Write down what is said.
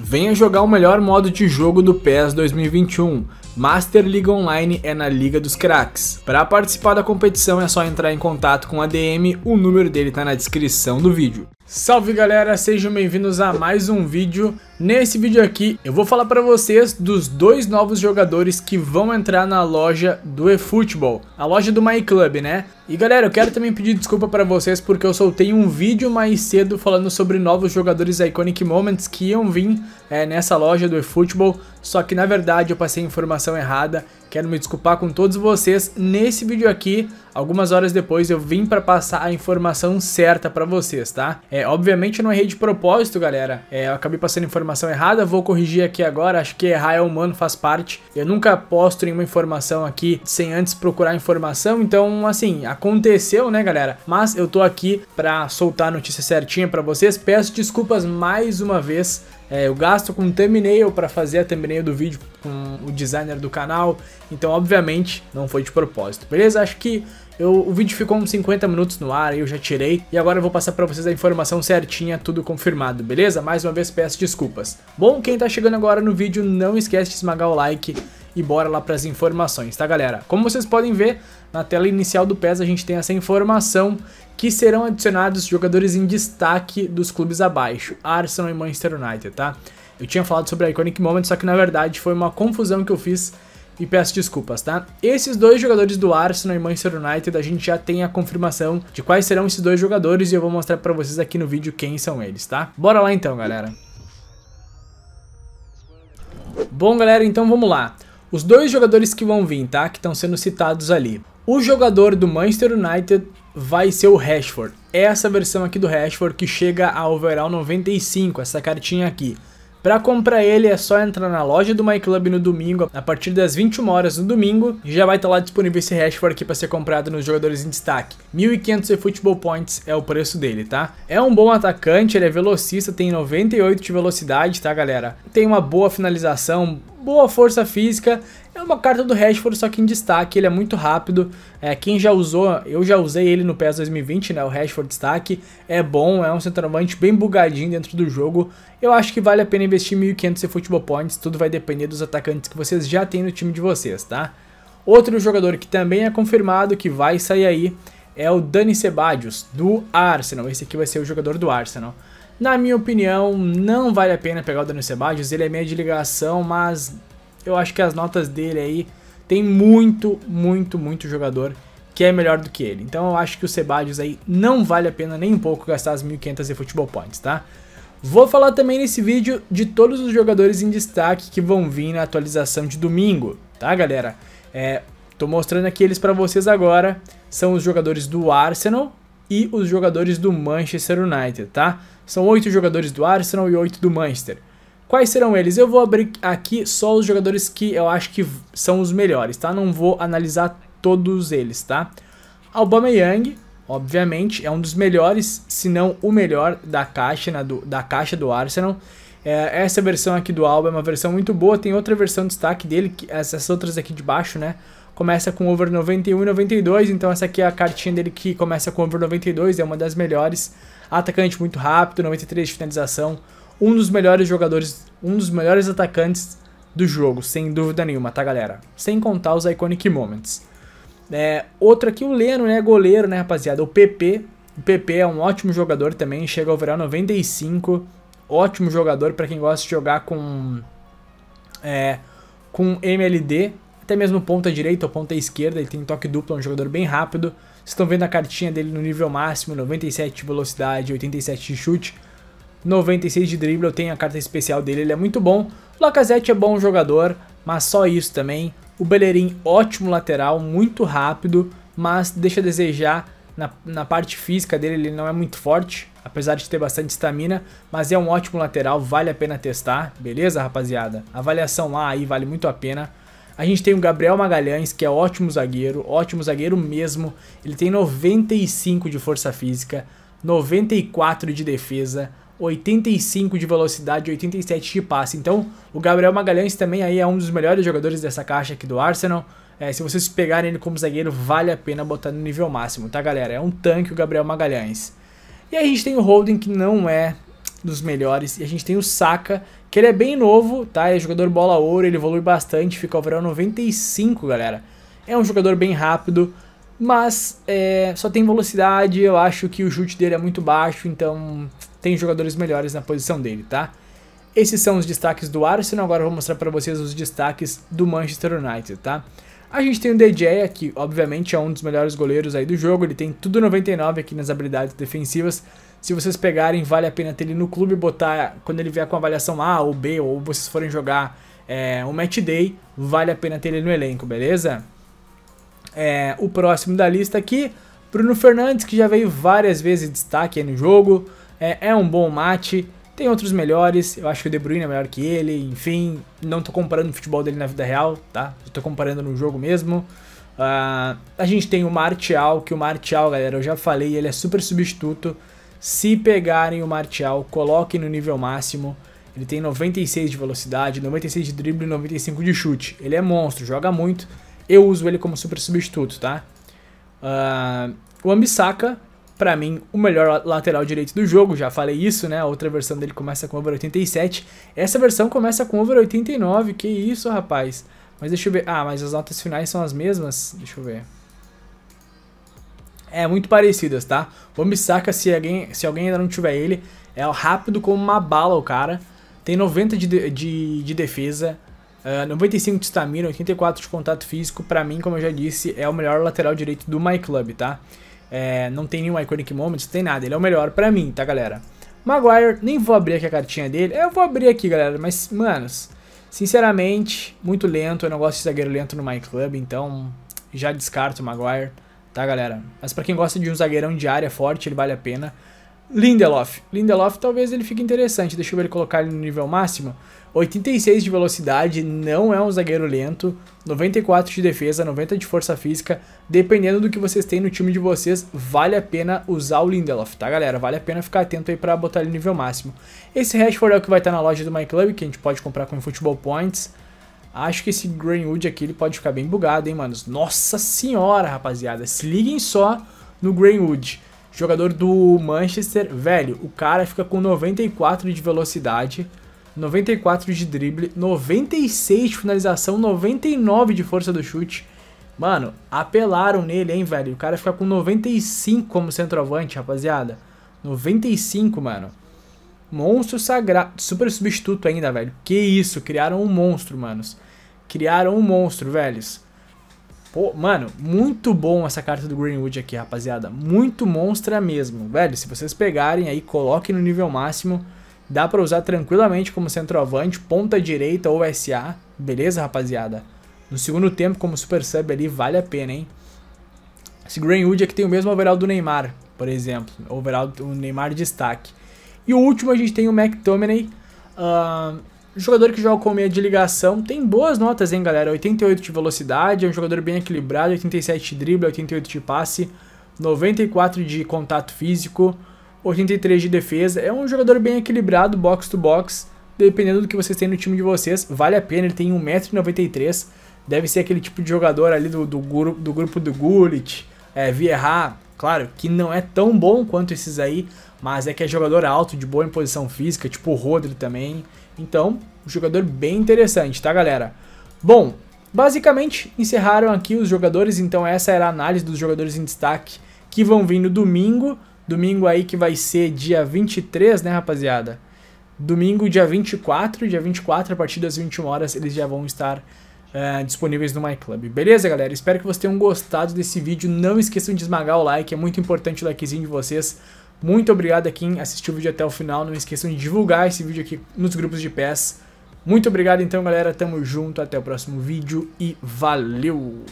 Venha jogar o melhor modo de jogo do PES 2021. Master League Online é na Liga dos Cracks. Para participar da competição é só entrar em contato com a DM, o número dele está na descrição do vídeo. Salve galera, sejam bem-vindos a mais um vídeo. Nesse vídeo aqui eu vou falar para vocês dos dois novos jogadores que vão entrar na loja do eFootball, a loja do MyClub, né? E galera, eu quero também pedir desculpa para vocês porque eu soltei um vídeo mais cedo falando sobre novos jogadores Iconic Moments que iam vir é, nessa loja do eFootball, só que na verdade eu passei informação errada, quero me desculpar com todos vocês. Nesse vídeo aqui, algumas horas depois eu vim para passar a informação certa para vocês, tá? É, obviamente eu não errei de propósito, galera, é, eu acabei passando informação informação errada, vou corrigir aqui agora, acho que errar é humano, faz parte. Eu nunca posto nenhuma informação aqui sem antes procurar informação, então assim, aconteceu, né, galera? Mas eu tô aqui para soltar a notícia certinha para vocês. Peço desculpas mais uma vez é, eu gasto com thumbnail para fazer a thumbnail do vídeo com o designer do canal, então obviamente não foi de propósito, beleza? Acho que eu, o vídeo ficou uns 50 minutos no ar, eu já tirei, e agora eu vou passar para vocês a informação certinha, tudo confirmado, beleza? Mais uma vez peço desculpas. Bom, quem tá chegando agora no vídeo, não esquece de esmagar o like e bora lá para as informações, tá galera? Como vocês podem ver, na tela inicial do PES a gente tem essa informação que serão adicionados jogadores em destaque dos clubes abaixo, Arsenal e Manchester United, tá? Eu tinha falado sobre a Iconic Moment, só que na verdade foi uma confusão que eu fiz e peço desculpas, tá? Esses dois jogadores do Arsenal e Manchester United, a gente já tem a confirmação de quais serão esses dois jogadores e eu vou mostrar pra vocês aqui no vídeo quem são eles, tá? Bora lá então, galera. Bom, galera, então vamos lá. Os dois jogadores que vão vir, tá? Que estão sendo citados ali. O jogador do Manchester United vai ser o Rashford. Essa versão aqui do Rashford que chega a overall 95, essa cartinha aqui. Para comprar ele é só entrar na loja do MyClub no domingo, a partir das 21 horas no domingo, e já vai estar lá disponível esse Rashford aqui para ser comprado nos jogadores em destaque. 1.500 Football Points é o preço dele, tá? É um bom atacante, ele é velocista, tem 98 de velocidade, tá galera? Tem uma boa finalização, boa força física. É uma carta do Rashford, só que em destaque, ele é muito rápido. É, quem já usou, eu já usei ele no PES 2020, né? O Rashford destaque é bom, é um centroavante bem bugadinho dentro do jogo. Eu acho que vale a pena investir 1.500 em Futebol Points, tudo vai depender dos atacantes que vocês já têm no time de vocês, tá? Outro jogador que também é confirmado que vai sair aí é o Dani Sebadios, do Arsenal. Esse aqui vai ser o jogador do Arsenal. Na minha opinião, não vale a pena pegar o Daniel Ceballos, ele é meio de ligação, mas eu acho que as notas dele aí tem muito, muito, muito jogador que é melhor do que ele. Então eu acho que o Ceballos aí não vale a pena nem um pouco gastar as 1.500 de Futebol Points, tá? Vou falar também nesse vídeo de todos os jogadores em destaque que vão vir na atualização de domingo, tá galera? É, tô mostrando aqui eles para vocês agora, são os jogadores do Arsenal, e os jogadores do Manchester United, tá? São oito jogadores do Arsenal e oito do Manchester. Quais serão eles? Eu vou abrir aqui só os jogadores que eu acho que são os melhores, tá? Não vou analisar todos eles, tá? Aubameyang, obviamente, é um dos melhores, se não o melhor da caixa, na, do, da caixa do Arsenal. É, essa versão aqui do Alba é uma versão muito boa, tem outra versão de destaque dele, que, essas outras aqui de baixo, né? começa com over 91 e 92, então essa aqui é a cartinha dele que começa com over 92, é uma das melhores. Atacante muito rápido, 93 de finalização, um dos melhores jogadores, um dos melhores atacantes do jogo, sem dúvida nenhuma, tá galera? Sem contar os Iconic Moments. É, outro aqui, o Leno, né, goleiro, né rapaziada, o PP, o PP é um ótimo jogador também, chega ao overall 95, ótimo jogador para quem gosta de jogar com... É, com MLD, até mesmo ponta direita ou ponta esquerda, ele tem toque duplo, é um jogador bem rápido. Vocês estão vendo a cartinha dele no nível máximo, 97 de velocidade, 87 de chute, 96 de drible, eu tenho a carta especial dele, ele é muito bom. O Lacazette é bom jogador, mas só isso também. O Bellerin, ótimo lateral, muito rápido, mas deixa a desejar na, na parte física dele, ele não é muito forte, apesar de ter bastante estamina, mas é um ótimo lateral, vale a pena testar, beleza rapaziada? avaliação lá aí vale muito a pena. A gente tem o Gabriel Magalhães, que é ótimo zagueiro, ótimo zagueiro mesmo. Ele tem 95 de força física, 94 de defesa, 85 de velocidade, 87 de passe. Então, o Gabriel Magalhães também aí é um dos melhores jogadores dessa caixa aqui do Arsenal. É, se vocês pegarem ele como zagueiro, vale a pena botar no nível máximo, tá galera? É um tanque o Gabriel Magalhães. E aí a gente tem o Holding, que não é dos melhores. E a gente tem o Saka, que ele é bem novo, tá? Ele é jogador bola ouro, ele evolui bastante, fica ao verão 95, galera. É um jogador bem rápido, mas é, só tem velocidade, eu acho que o chute dele é muito baixo, então tem jogadores melhores na posição dele, tá? Esses são os destaques do Arsenal, agora eu vou mostrar para vocês os destaques do Manchester United, tá? A gente tem o DJ aqui, obviamente é um dos melhores goleiros aí do jogo, ele tem tudo 99 aqui nas habilidades defensivas. Se vocês pegarem, vale a pena ter ele no clube, botar quando ele vier com avaliação A ou B, ou vocês forem jogar é, um match day, vale a pena ter ele no elenco, beleza? É, o próximo da lista aqui, Bruno Fernandes, que já veio várias vezes de destaque no jogo, é, é um bom mate, tem outros melhores, eu acho que o De Bruyne é melhor que ele, enfim, não tô comparando o futebol dele na vida real, tá? Eu tô comparando no jogo mesmo. Uh, a gente tem o Martial, que o Martial, galera, eu já falei, ele é super substituto. Se pegarem o Martial, coloquem no nível máximo. Ele tem 96 de velocidade, 96 de drible e 95 de chute. Ele é monstro, joga muito. Eu uso ele como super substituto, tá? Uh, o Ambissaka, para mim, o melhor lateral direito do jogo, já falei isso, né? A outra versão dele começa com over 87, essa versão começa com over 89, que isso, rapaz? Mas deixa eu ver, ah, mas as notas finais são as mesmas? Deixa eu ver. É, muito parecidas, tá? vamos Ambisaka, se alguém, se alguém ainda não tiver ele, é rápido como uma bala o cara. Tem 90 de, de, de defesa, Uh, ah, 95 de stamina, 84 de contato físico, para mim, como eu já disse, é o melhor lateral direito do MyClub, tá? É, não tem nenhum Iconic Moments, não tem nada. Ele é o melhor pra mim, tá, galera? Maguire, nem vou abrir aqui a cartinha dele. Eu vou abrir aqui, galera, mas, manos, sinceramente, muito lento. Eu não gosto de zagueiro lento no My Club, então já descarto o Maguire, tá, galera? Mas pra quem gosta de um zagueirão de área forte, ele vale a pena. Lindelof. Lindelof talvez ele fique interessante. Deixa eu ver ele colocar ele no nível máximo. 86 de velocidade, não é um zagueiro lento. 94 de defesa, 90 de força física. Dependendo do que vocês têm no time de vocês, vale a pena usar o Lindelof, tá galera? Vale a pena ficar atento aí pra botar ele no nível máximo. Esse Rashford é o que vai estar tá na loja do MyClub, que a gente pode comprar com futebol Football Points. Acho que esse Greenwood aqui ele pode ficar bem bugado, hein, manos? Nossa senhora, rapaziada. Se liguem só no Greenwood. Jogador do Manchester, velho, o cara fica com 94 de velocidade, 94 de drible, 96 de finalização, 99 de força do chute. Mano, apelaram nele, hein, velho? O cara fica com 95 como centroavante, rapaziada. 95, mano. Monstro sagrado. Super substituto ainda, velho. Que isso, criaram um monstro, manos. Criaram um monstro, velhos. Pô, mano, muito bom essa carta do Greenwood aqui, rapaziada. Muito monstra mesmo. Velho, se vocês pegarem aí, coloquem no nível máximo. Dá pra usar tranquilamente como centroavante, ponta direita ou SA. Beleza, rapaziada? No segundo tempo, como super sub ali, vale a pena, hein? Esse Greenwood aqui tem o mesmo overall do Neymar, por exemplo. Overall do Neymar destaque. E o último a gente tem o McTominay. Uh, jogador que joga com meia de ligação tem boas notas, hein, galera? 88 de velocidade, é um jogador bem equilibrado, 87 de drible, 88 de passe, 94 de contato físico, 83 de defesa. É um jogador bem equilibrado, box to box. Dependendo do que vocês têm no time de vocês, vale a pena. Ele tem 1,93m. Deve ser aquele tipo de jogador ali do, do, grupo, do grupo do Gullit, é, Vieira, Claro que não é tão bom quanto esses aí, mas é que é jogador alto, de boa imposição física, tipo o Rodri também. Então, um jogador bem interessante, tá galera? Bom, basicamente encerraram aqui os jogadores, então essa era a análise dos jogadores em destaque que vão vir no domingo. Domingo aí que vai ser dia 23, né rapaziada? Domingo dia 24, dia 24 a partir das 21 horas eles já vão estar é, disponíveis no MyClub. Beleza, galera? Espero que vocês tenham gostado desse vídeo. Não esqueçam de esmagar o like, é muito importante o likezinho de vocês. Muito obrigado a quem assistiu o vídeo até o final. Não esqueçam de divulgar esse vídeo aqui nos grupos de pés. Muito obrigado então, galera. Tamo junto. Até o próximo vídeo e valeu!